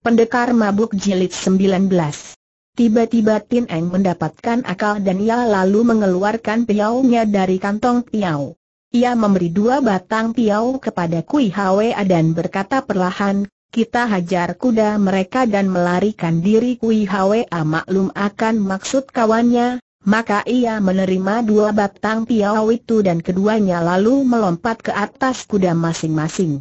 Pendekar Mabuk Jilid 19 Tiba-tiba Tin Eng mendapatkan akal dan ia lalu mengeluarkan piaunya dari kantong piau. Ia memberi dua batang piau kepada Kui Hwa dan berkata perlahan, kita hajar kuda mereka dan melarikan diri Kui Hwa ah, maklum akan maksud kawannya, maka ia menerima dua batang piau itu dan keduanya lalu melompat ke atas kuda masing-masing.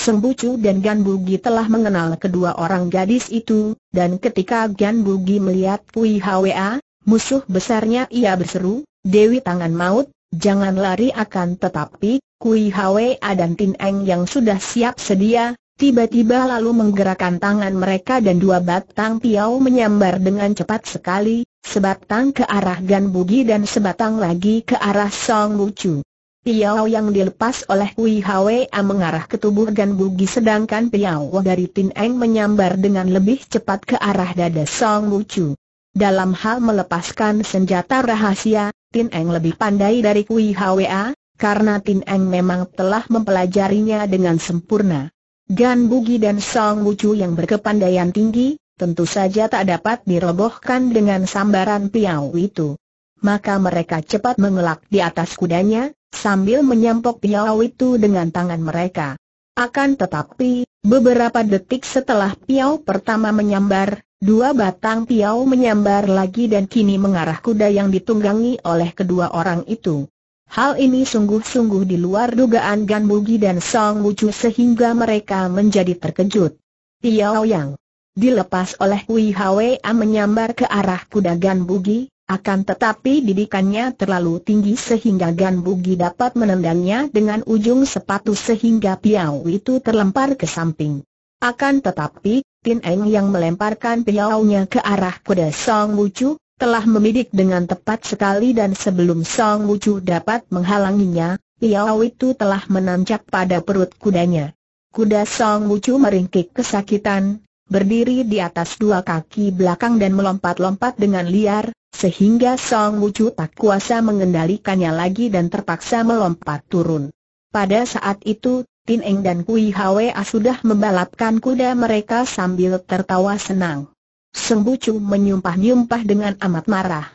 Sembucu dan Gan Bugi telah mengenal kedua orang gadis itu, dan ketika Gan Bugi melihat Pui Hwa, musuh besarnya ia berseru, Dewi Tangan Maut, jangan lari akan tetapi, Kui Hwa dan Tin Eng yang sudah siap sedia, tiba-tiba lalu menggerakkan tangan mereka dan dua batang piau menyambar dengan cepat sekali, sebatang ke arah Gan Bugi dan sebatang lagi ke arah Song Bucu. Piao yang dilepas oleh Kui Hwa mengarah ke tubuh Gan Bugi sedangkan Piao dari Tin Eng menyambar dengan lebih cepat ke arah dada Song Wucu. Dalam hal melepaskan senjata rahasia, Tin Eng lebih pandai dari Kui Hwa, karena Tin Eng memang telah mempelajarinya dengan sempurna. Gan Bugi dan Song Wucu yang berkepandaian tinggi, tentu saja tak dapat dirobohkan dengan sambaran Piao itu. Maka mereka cepat mengelak di atas kudanya, sambil menyampok piau itu dengan tangan mereka. Akan tetapi, beberapa detik setelah piau pertama menyambar, dua batang piau menyambar lagi dan kini mengarah kuda yang ditunggangi oleh kedua orang itu. Hal ini sungguh-sungguh di luar dugaan Gan Bugi dan Song Wucu sehingga mereka menjadi terkejut. Piau yang dilepas oleh Wei Hwa menyambar ke arah kuda Gan Bugi, akan tetapi didikannya terlalu tinggi sehingga Gan Bugi dapat menendangnya dengan ujung sepatu sehingga piau itu terlempar ke samping. Akan tetapi, Tin Eng yang melemparkan piaunya ke arah kuda Song Chu telah memidik dengan tepat sekali dan sebelum Song Chu dapat menghalanginya, piau itu telah menancap pada perut kudanya. Kuda Song Chu meringkik kesakitan, berdiri di atas dua kaki belakang dan melompat-lompat dengan liar, sehingga Song Wucu tak kuasa mengendalikannya lagi dan terpaksa melompat turun. Pada saat itu, Tin Eng dan Kui Hwa sudah membalapkan kuda mereka sambil tertawa senang. Song Wucu menyumpah-nyumpah dengan amat marah.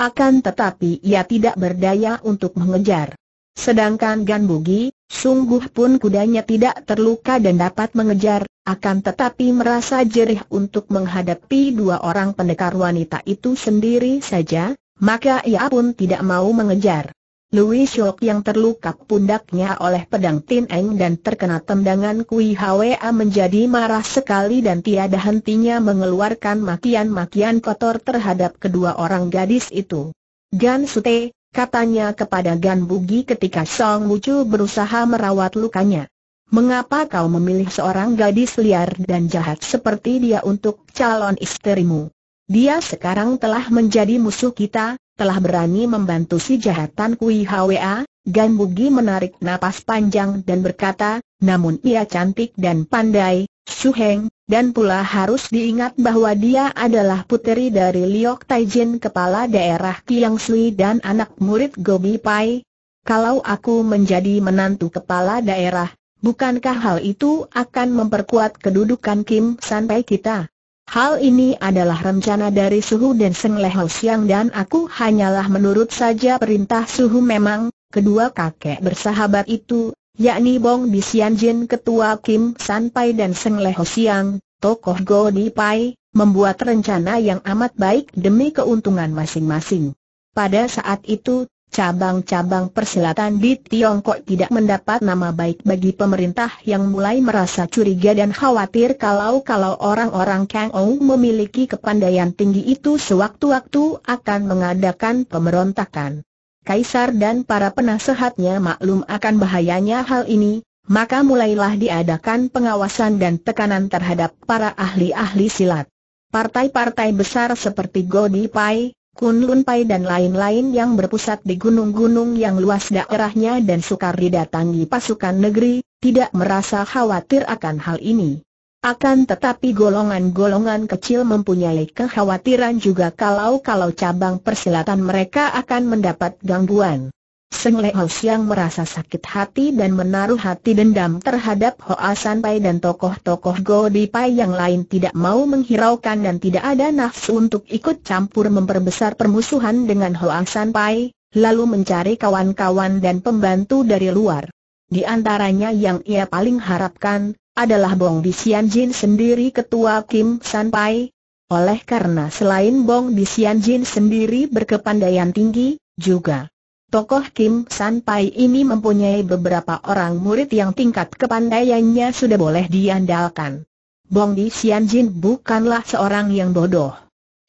Akan tetapi ia tidak berdaya untuk mengejar. Sedangkan Gan Bugi, Sungguh pun kudanya tidak terluka dan dapat mengejar, akan tetapi merasa jerih untuk menghadapi dua orang pendekar wanita itu sendiri saja, maka ia pun tidak mau mengejar. Louis Shok yang terluka pundaknya oleh pedang Tin Eng dan terkena tendangan Kui Hwa menjadi marah sekali dan tiada hentinya mengeluarkan makian-makian kotor terhadap kedua orang gadis itu. Gan Sute, katanya kepada Gan Bugi ketika Song Wucu berusaha merawat lukanya. Mengapa kau memilih seorang gadis liar dan jahat seperti dia untuk calon istrimu? Dia sekarang telah menjadi musuh kita, telah berani membantu si jahatan Kui Hwa. Gan Bugi menarik napas panjang dan berkata, namun ia cantik dan pandai, Su Heng, dan pula harus diingat bahwa dia adalah puteri dari Liok Taijin kepala daerah Kiang Sui dan anak murid Gobi Pai. Kalau aku menjadi menantu kepala daerah, bukankah hal itu akan memperkuat kedudukan Kim sampai kita? Hal ini adalah rencana dari Suhu dan Seng Lehau Siang dan aku hanyalah menurut saja perintah Suhu memang, kedua kakek bersahabat itu, yakni Bong Bisianjin Ketua Kim Sanpai dan Seng Leho Siang, tokoh Go Di Pai, membuat rencana yang amat baik demi keuntungan masing-masing. Pada saat itu, cabang-cabang persilatan di Tiongkok tidak mendapat nama baik bagi pemerintah yang mulai merasa curiga dan khawatir kalau-kalau orang-orang Kang Ong memiliki kepandaian tinggi itu sewaktu-waktu akan mengadakan pemberontakan. Kaisar dan para penasehatnya maklum akan bahayanya hal ini, maka mulailah diadakan pengawasan dan tekanan terhadap para ahli-ahli silat. Partai-partai besar seperti Godi Pai, Kunlun Pai dan lain-lain yang berpusat di gunung-gunung yang luas daerahnya dan sukar didatangi pasukan negeri, tidak merasa khawatir akan hal ini. Akan tetapi golongan-golongan kecil mempunyai kekhawatiran juga kalau-kalau cabang persilatan mereka akan mendapat gangguan. Seng Leho Siang merasa sakit hati dan menaruh hati dendam terhadap Hoa San Pai dan tokoh-tokoh di Pai yang lain tidak mau menghiraukan dan tidak ada nafsu untuk ikut campur memperbesar permusuhan dengan Hoa San Pai, lalu mencari kawan-kawan dan pembantu dari luar. Di antaranya yang ia paling harapkan adalah Bong Jin sendiri ketua Kim Sanpai. Oleh karena selain Bong Jin sendiri berkepandaian tinggi, juga Tokoh Kim Sanpai ini mempunyai beberapa orang murid yang tingkat kepandaiannya sudah boleh diandalkan. Bong Di Jin bukanlah seorang yang bodoh.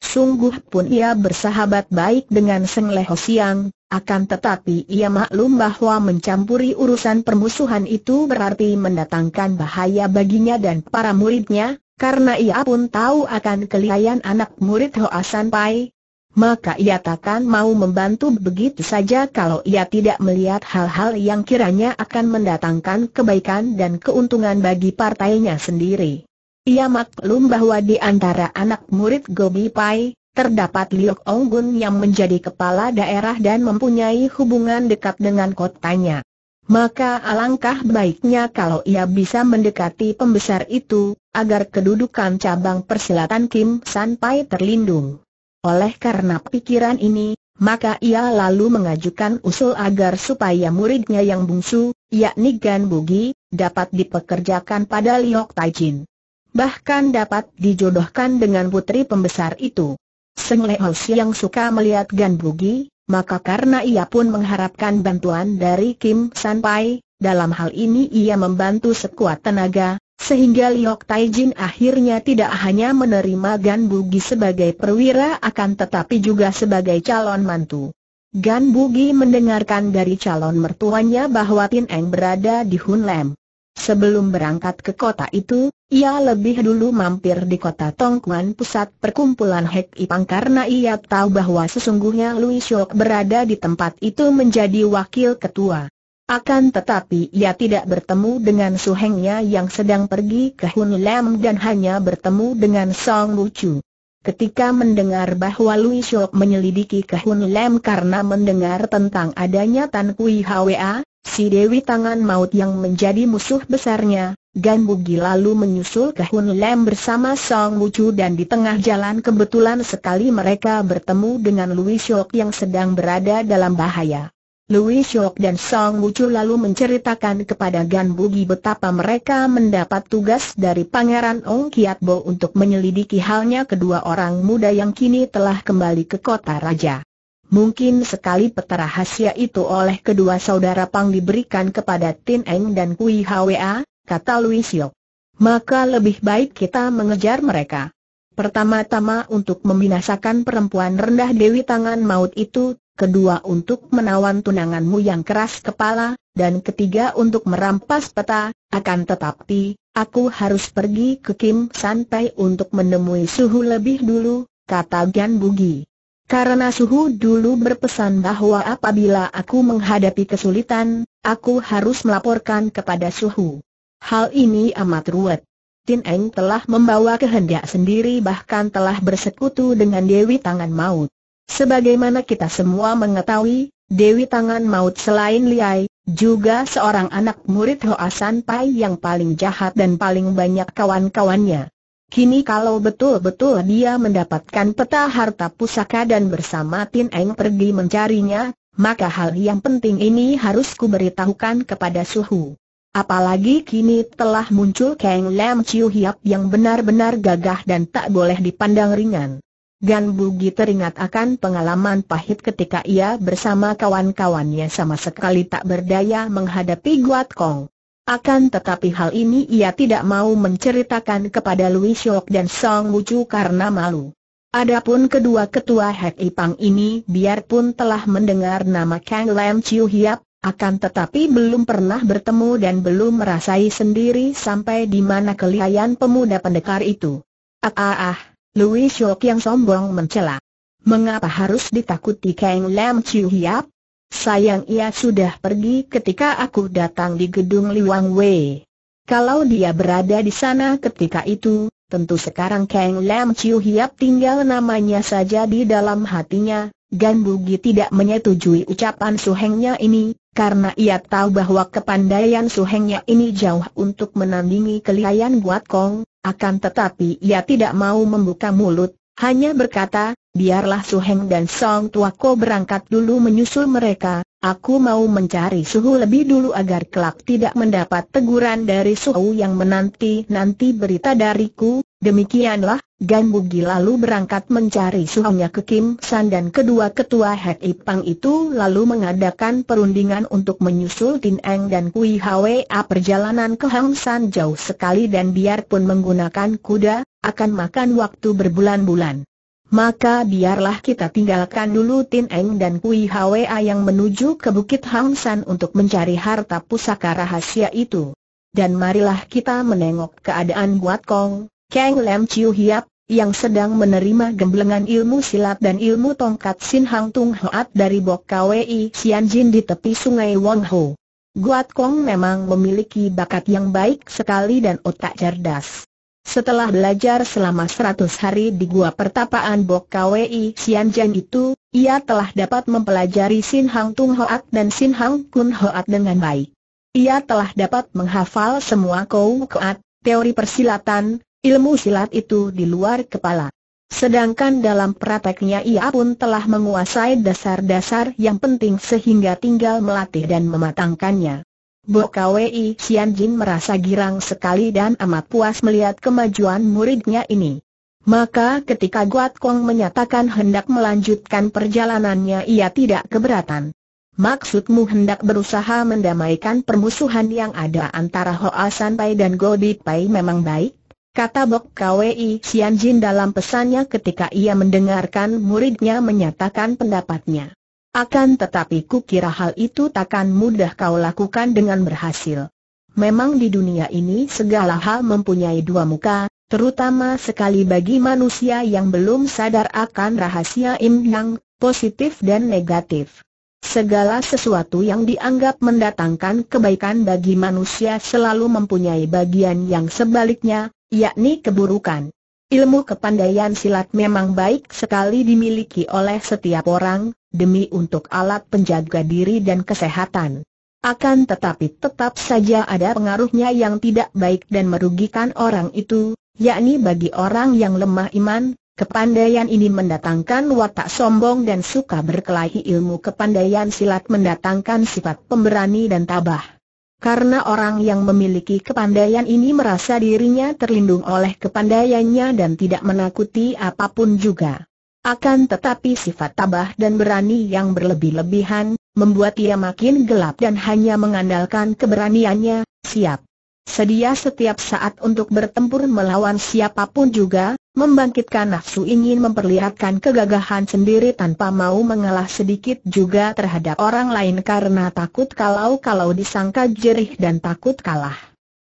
Sungguh pun ia bersahabat baik dengan Seng Leho Siang, akan tetapi ia maklum bahwa mencampuri urusan permusuhan itu berarti mendatangkan bahaya baginya dan para muridnya, karena ia pun tahu akan kelihayan anak murid Hoasan Pai. Maka ia takkan mau membantu begitu saja kalau ia tidak melihat hal-hal yang kiranya akan mendatangkan kebaikan dan keuntungan bagi partainya sendiri. Ia maklum bahwa di antara anak murid Gobi Pai, Terdapat Liok Onggun yang menjadi kepala daerah dan mempunyai hubungan dekat dengan kotanya. Maka alangkah baiknya kalau ia bisa mendekati pembesar itu, agar kedudukan cabang persilatan Kim Sanpai terlindung. Oleh karena pikiran ini, maka ia lalu mengajukan usul agar supaya muridnya yang bungsu, yakni Gan Bugi, dapat dipekerjakan pada Liok Taijin. Bahkan dapat dijodohkan dengan putri pembesar itu. Seng Leos yang suka melihat Gan Bugi, maka karena ia pun mengharapkan bantuan dari Kim San Pai, dalam hal ini ia membantu sekuat tenaga, sehingga Liok Taijin akhirnya tidak hanya menerima Gan Bugi sebagai perwira akan tetapi juga sebagai calon mantu. Gan Bugi mendengarkan dari calon mertuanya bahwa Tin Eng berada di Hun Lem. Sebelum berangkat ke kota itu, ia lebih dulu mampir di kota Tongkuan pusat perkumpulan Hek Ipang karena ia tahu bahwa sesungguhnya Louis Shok berada di tempat itu menjadi wakil ketua. Akan tetapi ia tidak bertemu dengan Su suhengnya yang sedang pergi ke Hun Lam dan hanya bertemu dengan Song Chu. Ketika mendengar bahwa Louis Shok menyelidiki ke Hun Lam karena mendengar tentang adanya Tan Kui Hwa, Si Dewi Tangan Maut yang menjadi musuh besarnya, Gan Bugi lalu menyusul ke Hun Lem bersama Song Wucu dan di tengah jalan kebetulan sekali mereka bertemu dengan Louis Shok yang sedang berada dalam bahaya. Louis Shok dan Song Wucu lalu menceritakan kepada Gan Bugi betapa mereka mendapat tugas dari Pangeran Ong Kiat Bo untuk menyelidiki halnya kedua orang muda yang kini telah kembali ke kota raja. Mungkin sekali peta rahasia itu oleh kedua saudara Pang diberikan kepada Tin Eng dan Kui Hwa, kata Louis Yok. Maka lebih baik kita mengejar mereka. Pertama-tama untuk membinasakan perempuan rendah Dewi Tangan Maut itu, kedua untuk menawan tunanganmu yang keras kepala, dan ketiga untuk merampas peta, akan tetapi, aku harus pergi ke Kim Santai untuk menemui suhu lebih dulu, kata Gan Bugi. Karena suhu dulu berpesan bahwa apabila aku menghadapi kesulitan, aku harus melaporkan kepada suhu. Hal ini amat ruwet. Tin Eng telah membawa kehendak sendiri bahkan telah bersekutu dengan Dewi Tangan Maut. Sebagaimana kita semua mengetahui, Dewi Tangan Maut selain Liai, juga seorang anak murid Hoa San Pai yang paling jahat dan paling banyak kawan-kawannya. Kini kalau betul-betul dia mendapatkan peta harta pusaka dan bersama Tin Eng pergi mencarinya, maka hal yang penting ini harus kuberitahukan kepada Suhu. Apalagi kini telah muncul Kang Lam Chiu Hiap yang benar-benar gagah dan tak boleh dipandang ringan. Gan Bugi teringat akan pengalaman pahit ketika ia bersama kawan-kawannya sama sekali tak berdaya menghadapi Guat Kong. Akan tetapi hal ini ia tidak mau menceritakan kepada Louis Shok dan Song Wuju karena malu. Adapun kedua ketua Hek Ipang ini biarpun telah mendengar nama Kang Lam Chiu Hiap, akan tetapi belum pernah bertemu dan belum merasai sendiri sampai di mana kelihayan pemuda pendekar itu. Ah ah ah, Louis Shok yang sombong mencela. Mengapa harus ditakuti Kang Lam Chiu Hiap? Sayang ia sudah pergi ketika aku datang di gedung Liwang Wei. Kalau dia berada di sana ketika itu, tentu sekarang Kang Lam Chiu Hiap tinggal namanya saja di dalam hatinya. Gan Bugi tidak menyetujui ucapan suhengnya ini, karena ia tahu bahwa kepandaian suhengnya ini jauh untuk menandingi kelihayan Guat Kong, akan tetapi ia tidak mau membuka mulut, hanya berkata, biarlah Suheng dan Song Tuako berangkat dulu menyusul mereka, aku mau mencari Suhu lebih dulu agar kelak tidak mendapat teguran dari Suhu yang menanti-nanti berita dariku, demikianlah, Gan Bugi lalu berangkat mencari suhunya ke Kim San dan kedua ketua Hek Ipang itu lalu mengadakan perundingan untuk menyusul Tin Eng dan Kui Hwa perjalanan ke Hang San jauh sekali dan biarpun menggunakan kuda, akan makan waktu berbulan-bulan. Maka biarlah kita tinggalkan dulu Tin Eng dan Kui Hwa yang menuju ke Bukit Hang San untuk mencari harta pusaka rahasia itu. Dan marilah kita menengok keadaan Guat Kong, Kang Lam Chiu Hiap, yang sedang menerima gemblengan ilmu silat dan ilmu tongkat Sin Hang Tung Hoat dari Bok Kwei Sian Jin di tepi sungai wong Ho. Guat Kong memang memiliki bakat yang baik sekali dan otak cerdas. Setelah belajar selama 100 hari di gua pertapaan Bok Kwei Sian Jin itu, ia telah dapat mempelajari Sin Hang Tung Hoat dan Sin Hang Kun Hoat dengan baik. Ia telah dapat menghafal semua kou kuat, teori persilatan, Ilmu silat itu di luar kepala. Sedangkan dalam prakteknya ia pun telah menguasai dasar-dasar yang penting sehingga tinggal melatih dan mematangkannya. Bo Kwei, Xian Jin merasa girang sekali dan amat puas melihat kemajuan muridnya ini. Maka ketika Guat Kong menyatakan hendak melanjutkan perjalanannya ia tidak keberatan. Maksudmu hendak berusaha mendamaikan permusuhan yang ada antara Hoa San Pai dan Godi Pai memang baik? kata Bok Kwi Jin dalam pesannya ketika ia mendengarkan muridnya menyatakan pendapatnya. Akan tetapi kira hal itu takkan mudah kau lakukan dengan berhasil. Memang di dunia ini segala hal mempunyai dua muka, terutama sekali bagi manusia yang belum sadar akan rahasia Im Yang, positif dan negatif. Segala sesuatu yang dianggap mendatangkan kebaikan bagi manusia selalu mempunyai bagian yang sebaliknya, yakni keburukan. Ilmu kepandaian silat memang baik sekali dimiliki oleh setiap orang, demi untuk alat penjaga diri dan kesehatan. Akan tetapi tetap saja ada pengaruhnya yang tidak baik dan merugikan orang itu, yakni bagi orang yang lemah iman, kepandaian ini mendatangkan watak sombong dan suka berkelahi ilmu kepandaian silat mendatangkan sifat pemberani dan tabah. Karena orang yang memiliki kepandaian ini merasa dirinya terlindung oleh kepandaiannya dan tidak menakuti apapun juga. Akan tetapi sifat tabah dan berani yang berlebih-lebihan, membuat ia makin gelap dan hanya mengandalkan keberaniannya, siap. Sedia setiap saat untuk bertempur melawan siapapun juga, Membangkitkan nafsu ingin memperlihatkan kegagahan sendiri tanpa mau mengalah sedikit juga terhadap orang lain karena takut kalau-kalau disangka jerih dan takut kalah.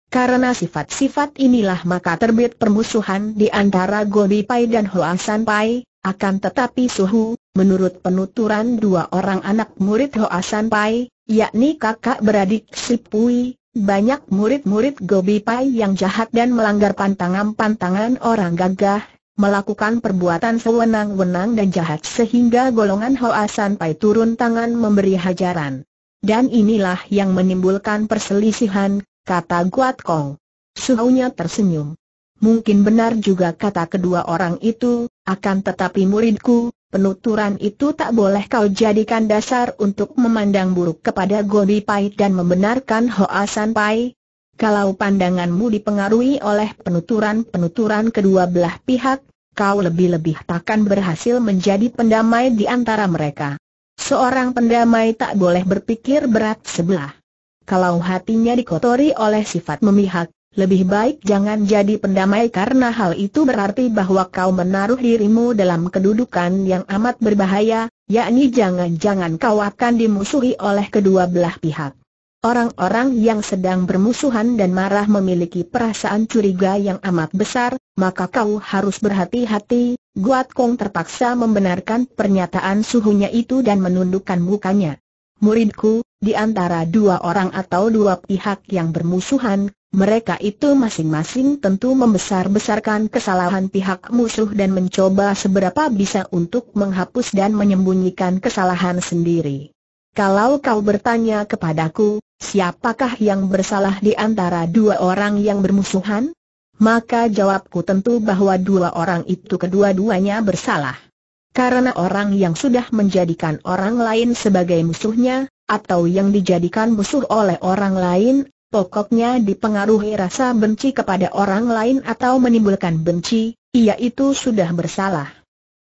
Karena sifat-sifat inilah maka terbit permusuhan di antara Gobi Pai dan Hoasan Pai, akan tetapi suhu, menurut penuturan dua orang anak murid Hoasan Pai, yakni kakak beradik Sipui, banyak murid-murid Gobi Pai yang jahat dan melanggar pantangan-pantangan orang gagah, melakukan perbuatan sewenang-wenang dan jahat sehingga golongan Hoa San Pai turun tangan memberi hajaran. Dan inilah yang menimbulkan perselisihan, kata Guat Kong. Suhunya tersenyum. Mungkin benar juga kata kedua orang itu, akan tetapi muridku, penuturan itu tak boleh kau jadikan dasar untuk memandang buruk kepada Gobi Pai dan membenarkan hoasan San Pai. Kalau pandanganmu dipengaruhi oleh penuturan-penuturan kedua belah pihak, kau lebih-lebih takkan berhasil menjadi pendamai di antara mereka. Seorang pendamai tak boleh berpikir berat sebelah. Kalau hatinya dikotori oleh sifat memihak, lebih baik jangan jadi pendamai karena hal itu berarti bahwa kau menaruh dirimu dalam kedudukan yang amat berbahaya, yakni jangan-jangan kau akan dimusuhi oleh kedua belah pihak. Orang-orang yang sedang bermusuhan dan marah memiliki perasaan curiga yang amat besar, maka kau harus berhati-hati. Guat Kong terpaksa membenarkan pernyataan suhunya itu dan menundukkan mukanya. Muridku, di antara dua orang atau dua pihak yang bermusuhan, mereka itu masing-masing tentu membesar-besarkan kesalahan pihak musuh dan mencoba seberapa bisa untuk menghapus dan menyembunyikan kesalahan sendiri. Kalau kau bertanya kepadaku, siapakah yang bersalah di antara dua orang yang bermusuhan? Maka jawabku tentu bahwa dua orang itu kedua-duanya bersalah. Karena orang yang sudah menjadikan orang lain sebagai musuhnya, atau yang dijadikan musuh oleh orang lain pokoknya dipengaruhi rasa benci kepada orang lain atau menimbulkan benci, ia itu sudah bersalah.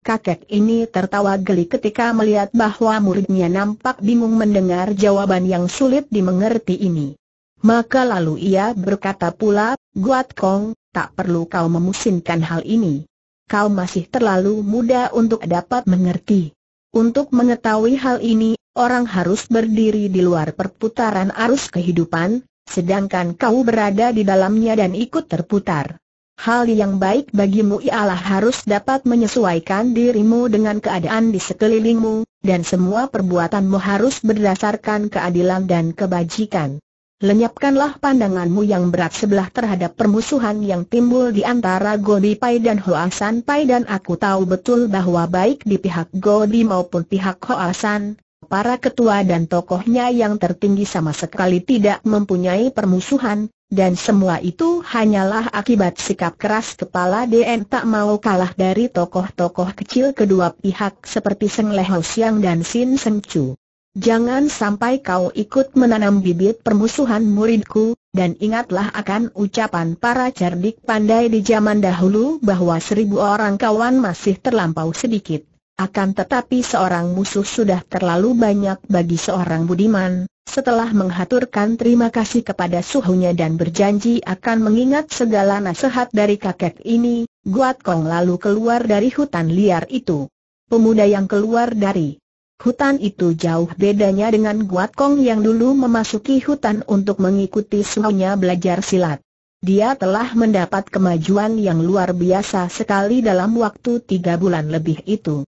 Kakek ini tertawa geli ketika melihat bahwa muridnya nampak bingung mendengar jawaban yang sulit dimengerti ini. Maka lalu ia berkata pula, Guat Kong, tak perlu kau memusingkan hal ini. Kau masih terlalu muda untuk dapat mengerti. Untuk mengetahui hal ini, orang harus berdiri di luar perputaran arus kehidupan, sedangkan kau berada di dalamnya dan ikut terputar. Hal yang baik bagimu ialah harus dapat menyesuaikan dirimu dengan keadaan di sekelilingmu, dan semua perbuatanmu harus berdasarkan keadilan dan kebajikan. Lenyapkanlah pandanganmu yang berat sebelah terhadap permusuhan yang timbul di antara Godi Pai dan Hoasan San Pai dan aku tahu betul bahwa baik di pihak Godi maupun pihak Hoasan para ketua dan tokohnya yang tertinggi sama sekali tidak mempunyai permusuhan, dan semua itu hanyalah akibat sikap keras kepala DN tak mau kalah dari tokoh-tokoh kecil kedua pihak seperti Seng Leho Siang dan Sin Seng Chu. Jangan sampai kau ikut menanam bibit permusuhan muridku, dan ingatlah akan ucapan para cerdik pandai di zaman dahulu bahwa seribu orang kawan masih terlampau sedikit. Akan tetapi seorang musuh sudah terlalu banyak bagi seorang budiman, setelah menghaturkan terima kasih kepada suhunya dan berjanji akan mengingat segala nasihat dari kakek ini, Guat Kong lalu keluar dari hutan liar itu. Pemuda yang keluar dari hutan itu jauh bedanya dengan Guat Kong yang dulu memasuki hutan untuk mengikuti suhunya belajar silat. Dia telah mendapat kemajuan yang luar biasa sekali dalam waktu tiga bulan lebih itu.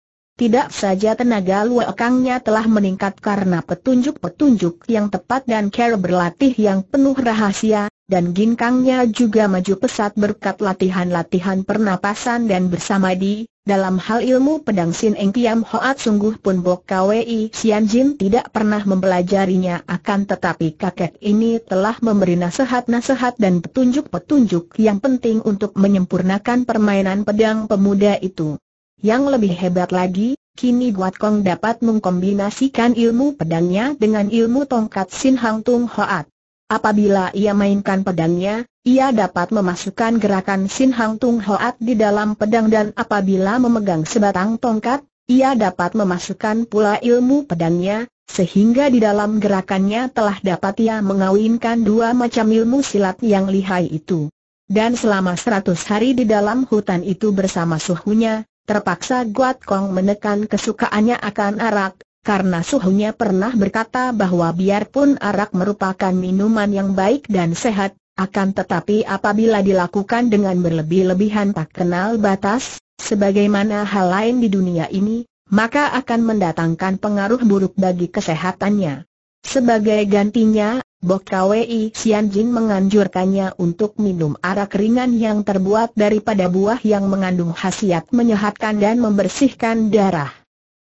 Tidak saja tenaga luakangnya telah meningkat karena petunjuk-petunjuk yang tepat dan care berlatih yang penuh rahasia, dan ginkangnya juga maju pesat berkat latihan-latihan pernapasan dan bersamadi. Dalam hal ilmu pedang Sin Eng Kiam Hoat sungguh pun Bok Kwei Sian Jin tidak pernah mempelajarinya akan tetapi kakek ini telah memberi nasihat-nasihat dan petunjuk-petunjuk yang penting untuk menyempurnakan permainan pedang pemuda itu. Yang lebih hebat lagi, kini Guat Kong dapat mengkombinasikan ilmu pedangnya dengan ilmu tongkat Sin Hang Tung Hoat. Apabila ia mainkan pedangnya, ia dapat memasukkan gerakan Sin Hang Tung Hoat di dalam pedang dan apabila memegang sebatang tongkat, ia dapat memasukkan pula ilmu pedangnya, sehingga di dalam gerakannya telah dapat ia mengawinkan dua macam ilmu silat yang lihai itu. Dan selama seratus hari di dalam hutan itu bersama suhunya, Terpaksa Guat Kong menekan kesukaannya akan arak, karena suhunya pernah berkata bahwa biarpun arak merupakan minuman yang baik dan sehat, akan tetapi apabila dilakukan dengan berlebih-lebihan tak kenal batas, sebagaimana hal lain di dunia ini, maka akan mendatangkan pengaruh buruk bagi kesehatannya. Sebagai gantinya, Sian Jin menganjurkannya untuk minum arak ringan yang terbuat daripada buah yang mengandung khasiat menyehatkan dan membersihkan darah.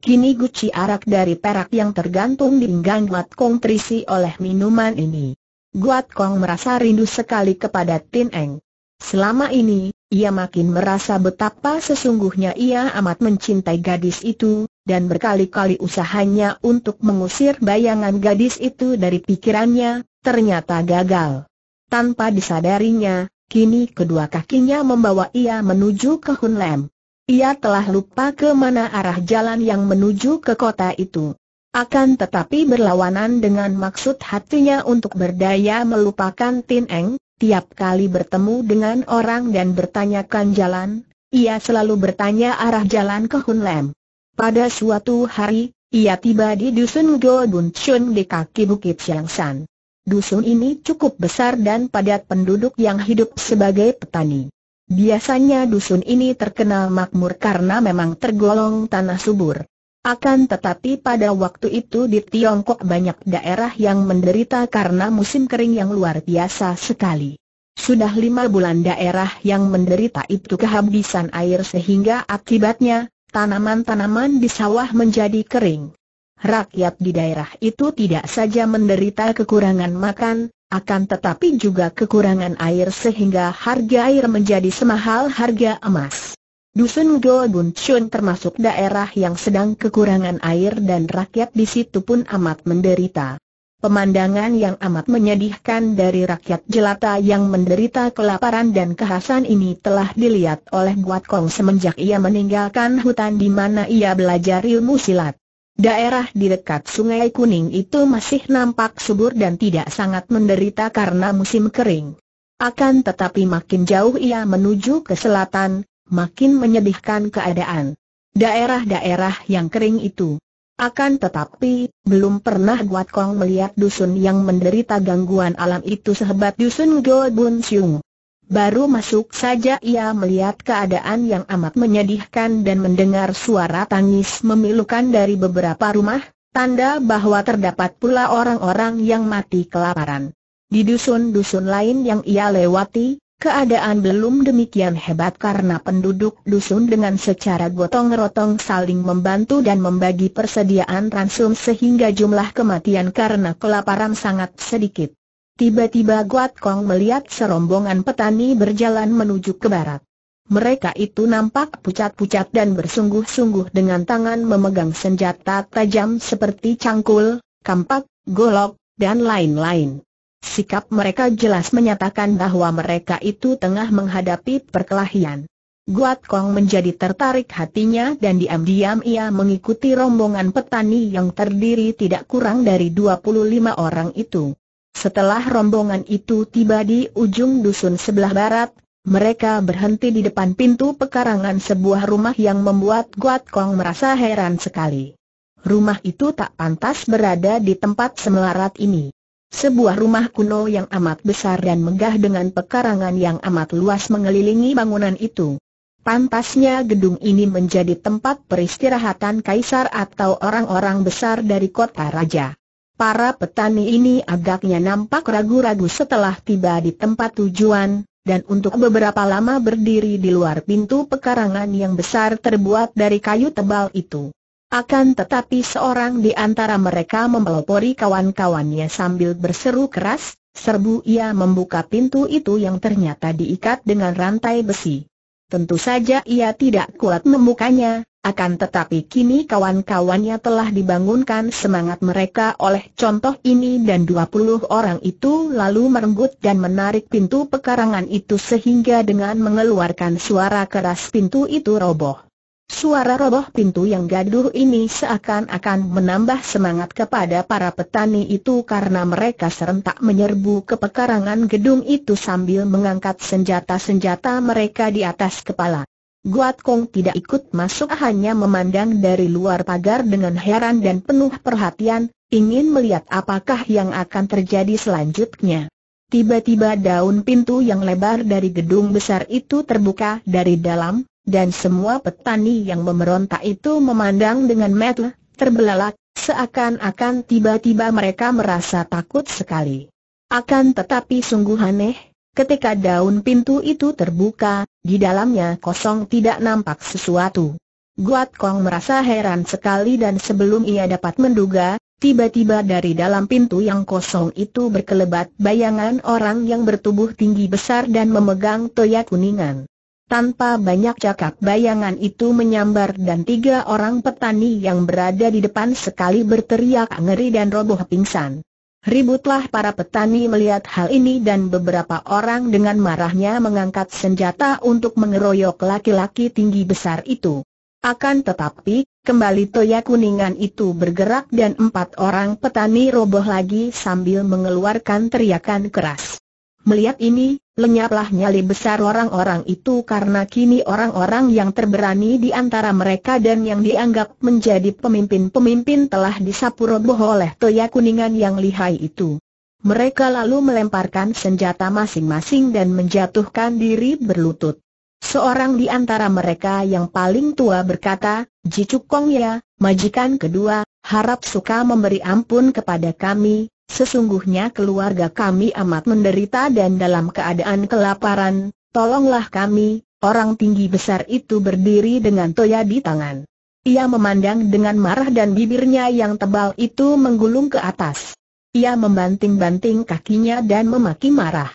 Kini guci arak dari perak yang tergantung di pinggang Guat Kong terisi oleh minuman ini. Guat Kong merasa rindu sekali kepada Tin Eng. Selama ini, ia makin merasa betapa sesungguhnya ia amat mencintai gadis itu, dan berkali-kali usahanya untuk mengusir bayangan gadis itu dari pikirannya, ternyata gagal. Tanpa disadarinya, kini kedua kakinya membawa ia menuju ke Hunlem. Ia telah lupa ke mana arah jalan yang menuju ke kota itu. Akan tetapi berlawanan dengan maksud hatinya untuk berdaya melupakan Tin Eng, tiap kali bertemu dengan orang dan bertanyakan jalan, ia selalu bertanya arah jalan ke Hunlem. Pada suatu hari, ia tiba di dusun Go Bun Chun di kaki Bukit San. Dusun ini cukup besar dan padat penduduk yang hidup sebagai petani. Biasanya dusun ini terkenal makmur karena memang tergolong tanah subur. Akan tetapi pada waktu itu di Tiongkok banyak daerah yang menderita karena musim kering yang luar biasa sekali. Sudah lima bulan daerah yang menderita itu kehabisan air sehingga akibatnya, tanaman-tanaman di sawah menjadi kering rakyat di daerah itu tidak saja menderita kekurangan makan, akan tetapi juga kekurangan air sehingga harga air menjadi semahal harga emas. Dusun Golbun termasuk daerah yang sedang kekurangan air dan rakyat di situ pun amat menderita. Pemandangan yang amat menyedihkan dari rakyat jelata yang menderita kelaparan dan kehausan ini telah dilihat oleh Guat Kong semenjak ia meninggalkan hutan di mana ia belajar ilmu silat. Daerah di dekat Sungai Kuning itu masih nampak subur dan tidak sangat menderita karena musim kering. Akan tetapi makin jauh ia menuju ke selatan, makin menyedihkan keadaan. Daerah-daerah yang kering itu. Akan tetapi, belum pernah Guat Kong melihat dusun yang menderita gangguan alam itu sehebat dusun Go Bun Siung. Baru masuk saja ia melihat keadaan yang amat menyedihkan dan mendengar suara tangis memilukan dari beberapa rumah, tanda bahwa terdapat pula orang-orang yang mati kelaparan. Di dusun-dusun lain yang ia lewati, keadaan belum demikian hebat karena penduduk dusun dengan secara gotong-rotong saling membantu dan membagi persediaan ransum sehingga jumlah kematian karena kelaparan sangat sedikit. Tiba-tiba Guat Kong melihat serombongan petani berjalan menuju ke barat. Mereka itu nampak pucat-pucat dan bersungguh-sungguh dengan tangan memegang senjata tajam seperti cangkul, kampak, golok, dan lain-lain. Sikap mereka jelas menyatakan bahwa mereka itu tengah menghadapi perkelahian. Guat Kong menjadi tertarik hatinya dan diam-diam ia mengikuti rombongan petani yang terdiri tidak kurang dari 25 orang itu. Setelah rombongan itu tiba di ujung dusun sebelah barat, mereka berhenti di depan pintu pekarangan sebuah rumah yang membuat Guat Kong merasa heran sekali. Rumah itu tak pantas berada di tempat semelarat ini. Sebuah rumah kuno yang amat besar dan megah dengan pekarangan yang amat luas mengelilingi bangunan itu. Pantasnya gedung ini menjadi tempat peristirahatan kaisar atau orang-orang besar dari kota raja. Para petani ini agaknya nampak ragu-ragu setelah tiba di tempat tujuan, dan untuk beberapa lama berdiri di luar pintu pekarangan yang besar terbuat dari kayu tebal itu. Akan tetapi seorang di antara mereka memelopori kawan-kawannya sambil berseru keras, serbu ia membuka pintu itu yang ternyata diikat dengan rantai besi. Tentu saja ia tidak kuat membukanya, akan tetapi kini kawan-kawannya telah dibangunkan semangat mereka oleh contoh ini dan 20 orang itu lalu merenggut dan menarik pintu pekarangan itu sehingga dengan mengeluarkan suara keras pintu itu roboh. Suara roboh pintu yang gaduh ini seakan-akan menambah semangat kepada para petani itu karena mereka serentak menyerbu ke pekarangan gedung itu sambil mengangkat senjata-senjata mereka di atas kepala. Guat Kong tidak ikut masuk hanya memandang dari luar pagar dengan heran dan penuh perhatian, ingin melihat apakah yang akan terjadi selanjutnya. Tiba-tiba daun pintu yang lebar dari gedung besar itu terbuka dari dalam, dan semua petani yang memerontak itu memandang dengan mata terbelalak, seakan-akan tiba-tiba mereka merasa takut sekali. Akan tetapi sungguh aneh, Ketika daun pintu itu terbuka, di dalamnya kosong tidak nampak sesuatu. Guat Kong merasa heran sekali dan sebelum ia dapat menduga, tiba-tiba dari dalam pintu yang kosong itu berkelebat bayangan orang yang bertubuh tinggi besar dan memegang toya kuningan. Tanpa banyak cakap bayangan itu menyambar dan tiga orang petani yang berada di depan sekali berteriak ngeri dan roboh pingsan. Ributlah para petani melihat hal ini dan beberapa orang dengan marahnya mengangkat senjata untuk mengeroyok laki-laki tinggi besar itu. Akan tetapi, kembali toya kuningan itu bergerak dan empat orang petani roboh lagi sambil mengeluarkan teriakan keras. Melihat ini, Lenyaplah nyali besar orang-orang itu karena kini orang-orang yang terberani di antara mereka dan yang dianggap menjadi pemimpin-pemimpin telah disapu roboh oleh toya kuningan yang lihai itu. Mereka lalu melemparkan senjata masing-masing dan menjatuhkan diri berlutut. Seorang di antara mereka yang paling tua berkata, Jicukong ya, majikan kedua, harap suka memberi ampun kepada kami, Sesungguhnya keluarga kami amat menderita dan dalam keadaan kelaparan, tolonglah kami, orang tinggi besar itu berdiri dengan toya di tangan. Ia memandang dengan marah dan bibirnya yang tebal itu menggulung ke atas. Ia membanting-banting kakinya dan memaki marah.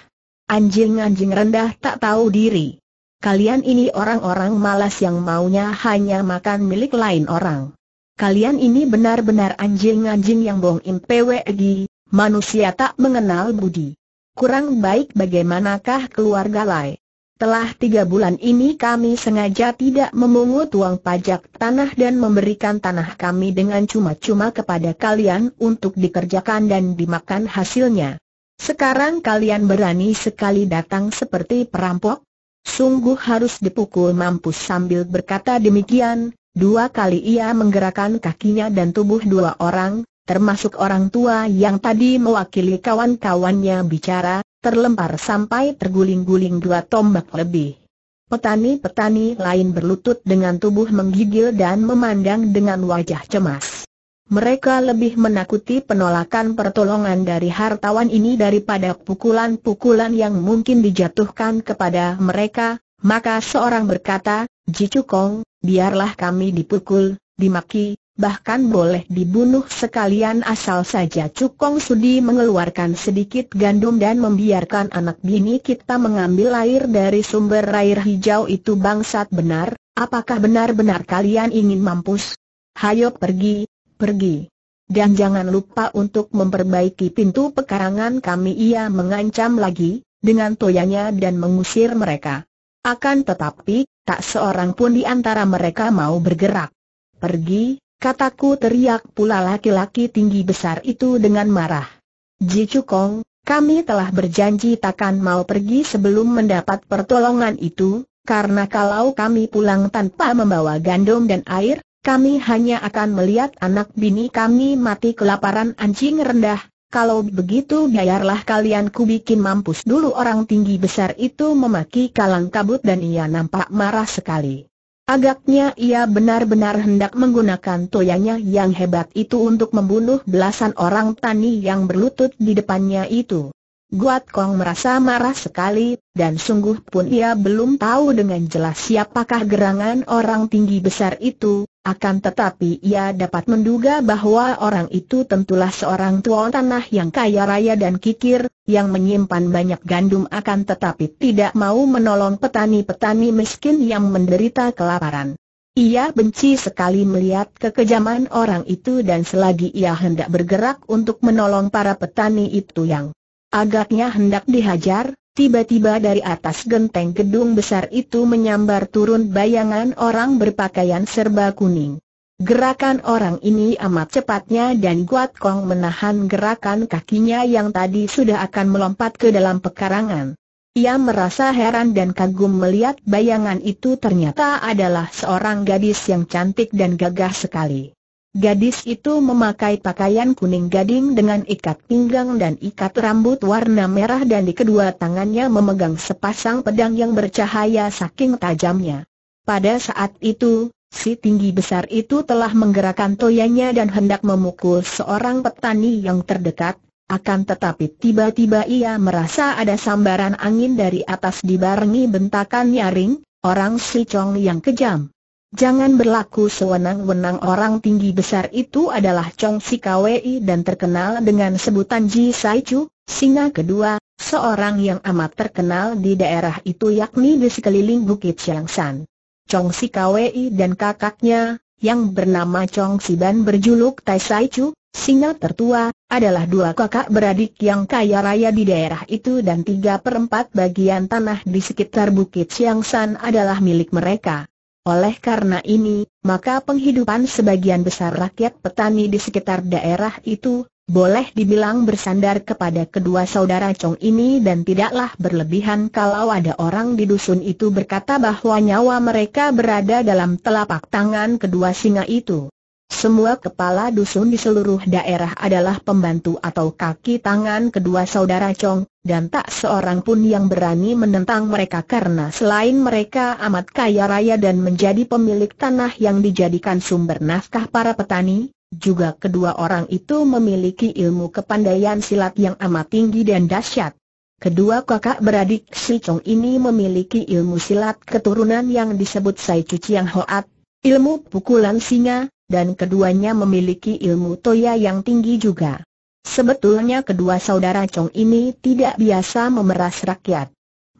Anjing-anjing rendah tak tahu diri. Kalian ini orang-orang malas yang maunya hanya makan milik lain orang. Kalian ini benar-benar anjing-anjing yang bohong impwegi, Manusia tak mengenal budi. Kurang baik bagaimanakah keluarga Lai? Telah tiga bulan ini kami sengaja tidak memungut uang pajak tanah dan memberikan tanah kami dengan cuma-cuma kepada kalian untuk dikerjakan dan dimakan hasilnya. Sekarang kalian berani sekali datang seperti perampok? Sungguh harus dipukul mampus sambil berkata demikian, dua kali ia menggerakkan kakinya dan tubuh dua orang, termasuk orang tua yang tadi mewakili kawan-kawannya bicara, terlempar sampai terguling-guling dua tombak lebih. Petani-petani lain berlutut dengan tubuh menggigil dan memandang dengan wajah cemas. Mereka lebih menakuti penolakan pertolongan dari hartawan ini daripada pukulan-pukulan yang mungkin dijatuhkan kepada mereka, maka seorang berkata, Jicukong, biarlah kami dipukul, dimaki, bahkan boleh dibunuh sekalian asal saja Cukong Sudi mengeluarkan sedikit gandum dan membiarkan anak bini kita mengambil air dari sumber air hijau itu bangsat benar, apakah benar-benar kalian ingin mampus? Hayo pergi, pergi. Dan jangan lupa untuk memperbaiki pintu pekarangan kami ia mengancam lagi, dengan toyanya dan mengusir mereka. Akan tetapi, tak seorang pun di antara mereka mau bergerak. Pergi, Kataku teriak pula laki-laki tinggi besar itu dengan marah. Ji Cukong, kami telah berjanji takkan mau pergi sebelum mendapat pertolongan itu, karena kalau kami pulang tanpa membawa gandum dan air, kami hanya akan melihat anak bini kami mati kelaparan anjing rendah. Kalau begitu biarlah kalian ku bikin mampus dulu orang tinggi besar itu memaki kalang kabut dan ia nampak marah sekali. Agaknya ia benar-benar hendak menggunakan toyanya yang hebat itu untuk membunuh belasan orang tani yang berlutut di depannya itu. Guat Kong merasa marah sekali, dan sungguh pun ia belum tahu dengan jelas siapakah gerangan orang tinggi besar itu, akan tetapi ia dapat menduga bahwa orang itu tentulah seorang tuan tanah yang kaya raya dan kikir, yang menyimpan banyak gandum akan tetapi tidak mau menolong petani-petani miskin yang menderita kelaparan. Ia benci sekali melihat kekejaman orang itu dan selagi ia hendak bergerak untuk menolong para petani itu yang Agaknya hendak dihajar, tiba-tiba dari atas genteng gedung besar itu menyambar turun bayangan orang berpakaian serba kuning. Gerakan orang ini amat cepatnya dan Guat Kong menahan gerakan kakinya yang tadi sudah akan melompat ke dalam pekarangan. Ia merasa heran dan kagum melihat bayangan itu ternyata adalah seorang gadis yang cantik dan gagah sekali. Gadis itu memakai pakaian kuning gading dengan ikat pinggang dan ikat rambut warna merah dan di kedua tangannya memegang sepasang pedang yang bercahaya saking tajamnya. Pada saat itu, si tinggi besar itu telah menggerakkan toyanya dan hendak memukul seorang petani yang terdekat, akan tetapi tiba-tiba ia merasa ada sambaran angin dari atas dibarengi bentakan nyaring, orang si Chong yang kejam. Jangan berlaku sewenang-wenang orang tinggi besar itu adalah Chong Si dan terkenal dengan sebutan Ji Sai Chu, singa kedua, seorang yang amat terkenal di daerah itu yakni di sekeliling Bukit Siangsan. Chong Si dan kakaknya, yang bernama Chong Siban berjuluk Tai Sai Chu, singa tertua, adalah dua kakak beradik yang kaya raya di daerah itu dan tiga perempat bagian tanah di sekitar Bukit Siangsan adalah milik mereka. Oleh karena ini, maka penghidupan sebagian besar rakyat petani di sekitar daerah itu, boleh dibilang bersandar kepada kedua saudara Chong ini dan tidaklah berlebihan kalau ada orang di dusun itu berkata bahwa nyawa mereka berada dalam telapak tangan kedua singa itu. Semua kepala dusun di seluruh daerah adalah pembantu atau kaki tangan kedua saudara Chong, dan tak seorang pun yang berani menentang mereka karena selain mereka amat kaya raya dan menjadi pemilik tanah yang dijadikan sumber nafkah para petani, juga kedua orang itu memiliki ilmu kepandaian silat yang amat tinggi dan dahsyat. Kedua kakak beradik Si Chong ini memiliki ilmu silat keturunan yang disebut Sai Cuciang yang Hoat, ilmu pukulan singa, dan keduanya memiliki ilmu toya yang tinggi juga. Sebetulnya kedua saudara Chong ini tidak biasa memeras rakyat.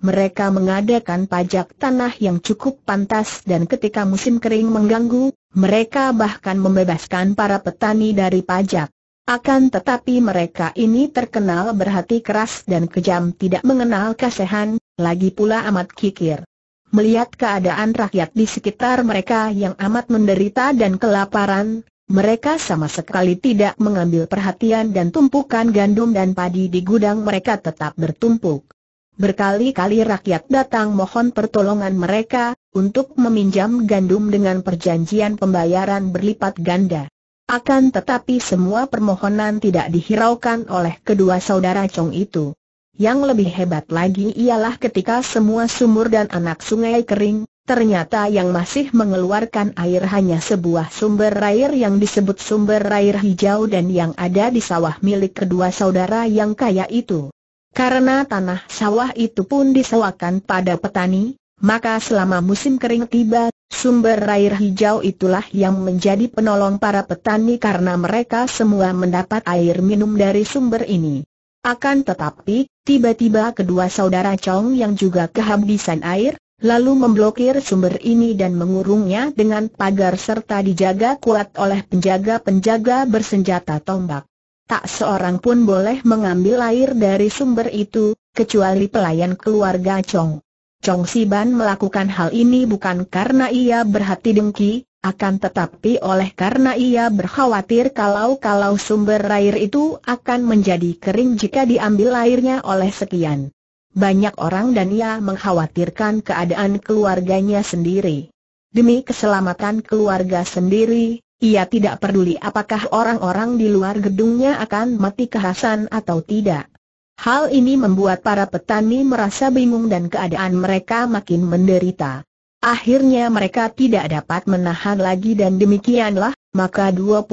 Mereka mengadakan pajak tanah yang cukup pantas dan ketika musim kering mengganggu, mereka bahkan membebaskan para petani dari pajak. Akan tetapi mereka ini terkenal berhati keras dan kejam tidak mengenal kasihan, lagi pula amat kikir. Melihat keadaan rakyat di sekitar mereka yang amat menderita dan kelaparan, mereka sama sekali tidak mengambil perhatian dan tumpukan gandum dan padi di gudang mereka tetap bertumpuk. Berkali-kali rakyat datang mohon pertolongan mereka, untuk meminjam gandum dengan perjanjian pembayaran berlipat ganda. Akan tetapi semua permohonan tidak dihiraukan oleh kedua saudara Chong itu. Yang lebih hebat lagi ialah ketika semua sumur dan anak sungai kering, ternyata yang masih mengeluarkan air hanya sebuah sumber air yang disebut sumber air hijau dan yang ada di sawah milik kedua saudara yang kaya itu. Karena tanah sawah itu pun disewakan pada petani, maka selama musim kering tiba, sumber air hijau itulah yang menjadi penolong para petani karena mereka semua mendapat air minum dari sumber ini. Akan tetapi, tiba-tiba kedua saudara Chong yang juga kehabisan air, lalu memblokir sumber ini dan mengurungnya dengan pagar serta dijaga kuat oleh penjaga-penjaga bersenjata tombak. Tak seorang pun boleh mengambil air dari sumber itu, kecuali pelayan keluarga Chong. Chong Siban melakukan hal ini bukan karena ia berhati dengki, akan tetapi oleh karena ia berkhawatir kalau-kalau sumber air itu akan menjadi kering jika diambil airnya oleh sekian banyak orang dan ia mengkhawatirkan keadaan keluarganya sendiri. Demi keselamatan keluarga sendiri, ia tidak peduli apakah orang-orang di luar gedungnya akan mati kehasan atau tidak. Hal ini membuat para petani merasa bingung dan keadaan mereka makin menderita. Akhirnya mereka tidak dapat menahan lagi dan demikianlah, maka 25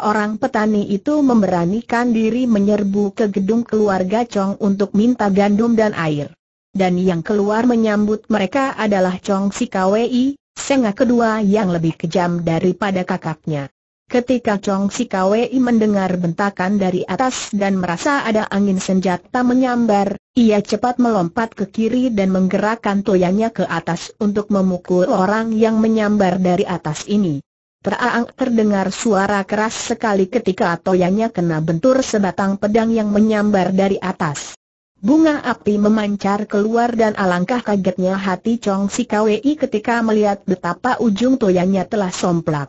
orang petani itu memberanikan diri menyerbu ke gedung keluarga Chong untuk minta gandum dan air. Dan yang keluar menyambut mereka adalah Chong Sikawi, sengah kedua yang lebih kejam daripada kakaknya. Ketika Chong Si Kwei mendengar bentakan dari atas dan merasa ada angin senjata menyambar, ia cepat melompat ke kiri dan menggerakkan toyanya ke atas untuk memukul orang yang menyambar dari atas ini. Teraang terdengar suara keras sekali ketika toyanya kena bentur sebatang pedang yang menyambar dari atas. Bunga api memancar keluar dan alangkah kagetnya hati Chong Si Kwei ketika melihat betapa ujung toyanya telah somplak.